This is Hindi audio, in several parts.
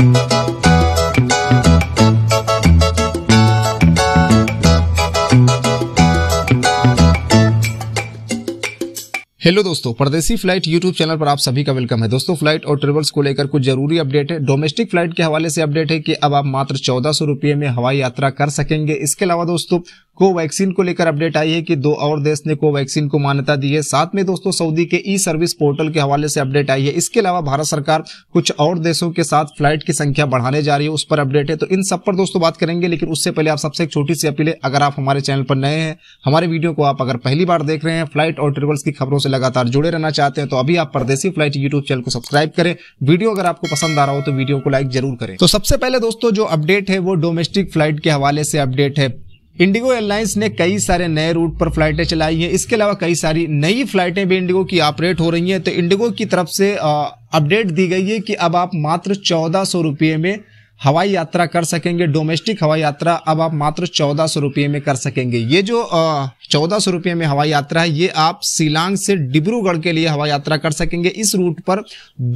हेलो दोस्तों परदेसी फ्लाइट यूट्यूब चैनल पर आप सभी का वेलकम है दोस्तों फ्लाइट और ट्रेवल्स को लेकर कुछ जरूरी अपडेट है डोमेस्टिक फ्लाइट के हवाले से अपडेट है कि अब आप मात्र चौदह सौ रुपये में हवाई यात्रा कर सकेंगे इसके अलावा दोस्तों कोवैक्सीन को लेकर अपडेट आई है कि दो और देश ने कोवैक्सीन को मान्यता दी है साथ में दोस्तों सऊदी के ई सर्विस पोर्टल के हवाले से अपडेट आई है इसके अलावा भारत सरकार कुछ और देशों के साथ फ्लाइट की संख्या बढ़ाने जा रही है उस पर अपडेट है तो इन सब पर दोस्तों बात करेंगे लेकिन उससे पहले आप सबसे एक छोटी सी अपील है अगर आप हमारे चैनल पर नए हैं हमारे वीडियो को आप अगर पहली बार देख रहे हैं फ्लाइट और ट्रेवल्स की खबरों से लगातार जुड़े रहना चाहते हैं तो अभी आप परदेसी फ्लाइट यूट्यूब चैनल को सब्सक्राइब करें वीडियो अगर आपको पसंद आ रहा हो तो वीडियो को लाइक जरूर करें तो सबसे पहले दोस्तों जो अपडेट है वो डोमेस्टिक फ्लाइट के हवाले से अपडेट है इंडिगो एयरलाइंस ने कई सारे नए रूट पर फ्लाइटें चलाई हैं इसके अलावा कई सारी नई फ्लाइटें भी इंडिगो की ऑपरेट हो रही हैं तो इंडिगो की तरफ से अपडेट दी गई है कि अब आप मात्र चौदह सौ रुपये में हवाई यात्रा कर सकेंगे डोमेस्टिक हवाई यात्रा अब आप मात्र चौदह सौ रुपये में कर सकेंगे ये जो चौदह सौ रुपये में हवाई यात्रा है ये आप सिलांग से डिब्रूगढ़ के लिए हवाई यात्रा कर सकेंगे इस रूट पर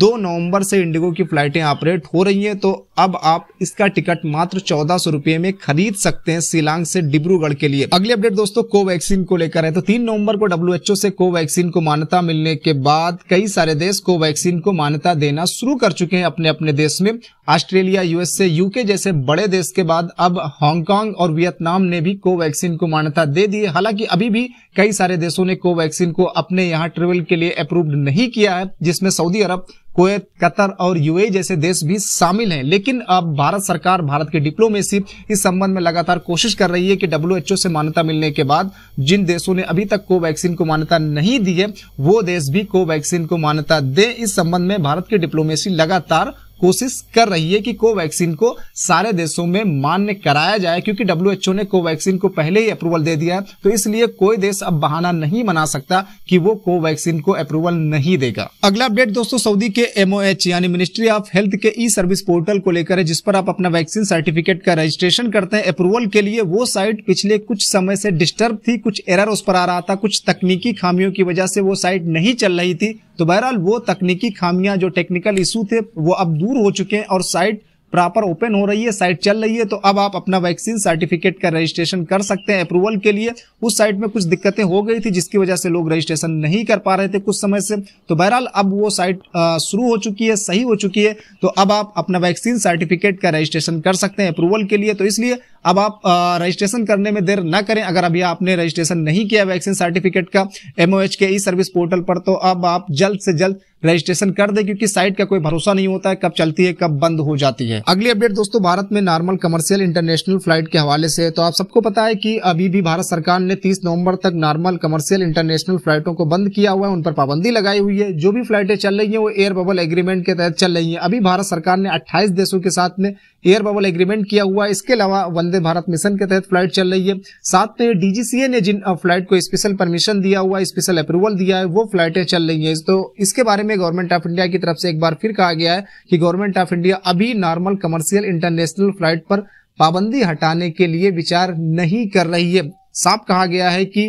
दो नवंबर से इंडिगो की फ्लाइटें ऑपरेट हो रही हैं तो अब आप इसका टिकट मात्र चौदह सौ रुपये में खरीद सकते हैं सिलांग से डिब्रूगढ़ के लिए अगली अपडेट दोस्तों कोवैक्सीन को लेकर है तो तीन नवंबर को डब्ल्यू से कोवैक्सीन को मान्यता मिलने के बाद कई सारे देश कोवैक्सीन को मान्यता देना शुरू कर चुके हैं अपने अपने देश में ऑस्ट्रेलिया यूएस से यूके जैसे बड़े देश के बाद अब हांगकांग और वियतनाम ने भी कोवैक्सीन को मान्यता दे दी है हालांकि अभी भी कई सारे देशों ने कोवैक्सीन को अपने यहाँ ट्रेवल के लिए अप्रूव्ड नहीं किया है जिसमें सऊदी अरब कुवैत कतर और यूए e जैसे देश भी शामिल हैं लेकिन अब भारत सरकार भारत की डिप्लोमेसी इस संबंध में लगातार कोशिश कर रही है कि ओ से मान्यता मिलने के बाद जिन देशों ने अभी तक कोवैक्सीन को मान्यता नहीं दी है वो देश भी कोवैक्सीन को मान्यता दे इस संबंध में भारत की डिप्लोमेसी लगातार कोशिश कर रही है कि कोवैक्सीन को सारे देशों में मान्य कराया जाए क्योंकि डब्ल्यू ने कोवैक्सीन को पहले ही अप्रूवल दे दिया है तो इसलिए कोई देश अब बहाना नहीं बना सकता कि वो कोवैक्सीन को अप्रूवल नहीं देगा अगला अपडेट दोस्तों सऊदी के एमओएच यानी मिनिस्ट्री ऑफ हेल्थ के ई सर्विस पोर्टल को लेकर है जिस पर आप अपना वैक्सीन सर्टिफिकेट का रजिस्ट्रेशन करते हैं अप्रूवल के लिए वो साइट पिछले कुछ समय से डिस्टर्ब थी कुछ एरर उस पर आ रहा था कुछ तकनीकी खामियों की वजह से वो साइट नहीं चल रही थी तो बहरहाल वो तकनीकी खामियां जो टेक्निकल इशू थे वो अब दूर हो चुके हैं और साइट प्रॉपर ओपन हो रही है साइट चल रही है तो अब आप अपना वैक्सीन सर्टिफिकेट का रजिस्ट्रेशन कर सकते हैं अप्रूवल के लिए उस साइट में कुछ दिक्कतें हो गई थी जिसकी वजह से लोग रजिस्ट्रेशन नहीं कर पा रहे थे कुछ समय से तो बहरहाल अब वो साइट शुरू हो चुकी है सही हो चुकी है तो अब आप अपना वैक्सीन सर्टिफिकेट का रजिस्ट्रेशन कर सकते हैं अप्रूवल के लिए तो इसलिए अब आप रजिस्ट्रेशन करने में देर ना करें अगर अभी आपने रजिस्ट्रेशन नहीं किया वैक्सीन सर्टिफिकेट का एमओएच के ई सर्विस पोर्टल पर तो अब आप जल्द से जल्द रजिस्ट्रेशन कर दे क्योंकि साइट का कोई भरोसा नहीं होता है कब चलती है कब बंद हो जाती है अगली अपडेट दोस्तों भारत में नॉर्मल कमर्शियल इंटरनेशनल फ्लाइट के हवाले से तो आप सबको पता है कि अभी भी भारत सरकार ने 30 नवंबर तक नॉर्मल कमर्शियल इंटरनेशनल फ्लाइटों को बंद किया हुआ है उन पर पाबंदी लगाई हुई है जो भी फ्लाइटें चल रही है वो एयर बबल एग्रीमेंट के तहत चल रही है अभी भारत सरकार ने अट्ठाईस देशों के साथ में एयर बबल एग्रीमेंट किया हुआ है इसके अलावा वंदे भारत मिशन के तहत फ्लाइट चल रही है साथ में डीजीसीए ने जिन फ्लाइट को स्पेशल परमिशन दिया हुआ स्पेशल अप्रूवल दिया है वो फ्लाइटें चल रही है तो इसके बारे में में गवर्नमेंट ऑफ इंडिया की तरफ से एक बार फिर कहा गया है कि गवर्नमेंट ऑफ इंडिया अभी नॉर्मल कमर्शियल इंटरनेशनल फ्लाइट पर पाबंदी हटाने के लिए विचार नहीं कर रही है साफ कहा गया है कि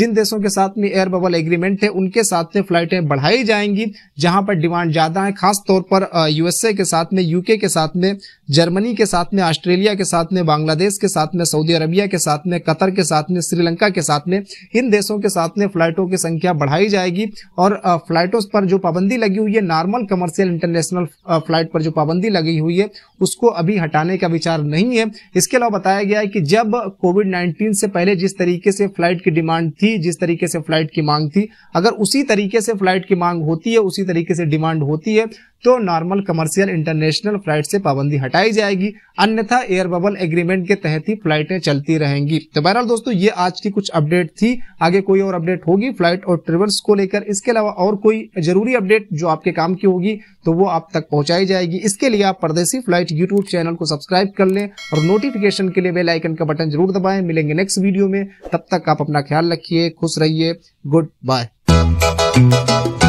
जिन देशों के साथ में एयर बबल एग्रीमेंट है उनके साथ में फ्लाइटें बढ़ाई जाएंगी जहां पर डिमांड ज्यादा है खास तौर पर यूएसए के साथ में यूके के साथ में जर्मनी के साथ में ऑस्ट्रेलिया के साथ में बांग्लादेश के साथ में सऊदी अरबिया के साथ में कतर के साथ में श्रीलंका के साथ में इन देशों के साथ में फ्लाइटों की संख्या बढ़ाई जाएगी और फ्लाइटों पर जो पाबंदी लगी हुई है नॉर्मल कमर्शियल इंटरनेशनल फ्लाइट पर जो पाबंदी लगी हुई है उसको अभी हटाने का विचार नहीं है इसके अलावा बताया गया है कि जब कोविड नाइन्टीन से पहले जिस तरीके से फ्लाइट की डिमांड थी जिस तरीके से फ्लाइट की मांग थी अगर उसी तरीके से फ्लाइट की मांग होती है उसी तरीके से डिमांड होती है तो नॉर्मल कमर्शियल इंटरनेशनल फ्लाइट से पाबंदी हटाई जाएगी अन्यथा एयर बबल एग्रीमेंट के तहत ही फ्लाइटें चलती रहेंगी तो बहरहाल दोस्तों ये आज की कुछ अपडेट थी आगे कोई और अपडेट होगी फ्लाइट और ट्रेवल्स को लेकर इसके अलावा और कोई जरूरी अपडेट जो आपके काम की होगी तो वो आप तक पहुंचाई जाएगी इसके लिए आप परदेसी फ्लाइट यूट्यूब चैनल को सब्सक्राइब कर लें और नोटिफिकेशन के लिए बेलाइकन का बटन जरूर दबाएं मिलेंगे नेक्स्ट वीडियो में तब तक आप अपना ख्याल रखिए खुश रहिए गुड बाय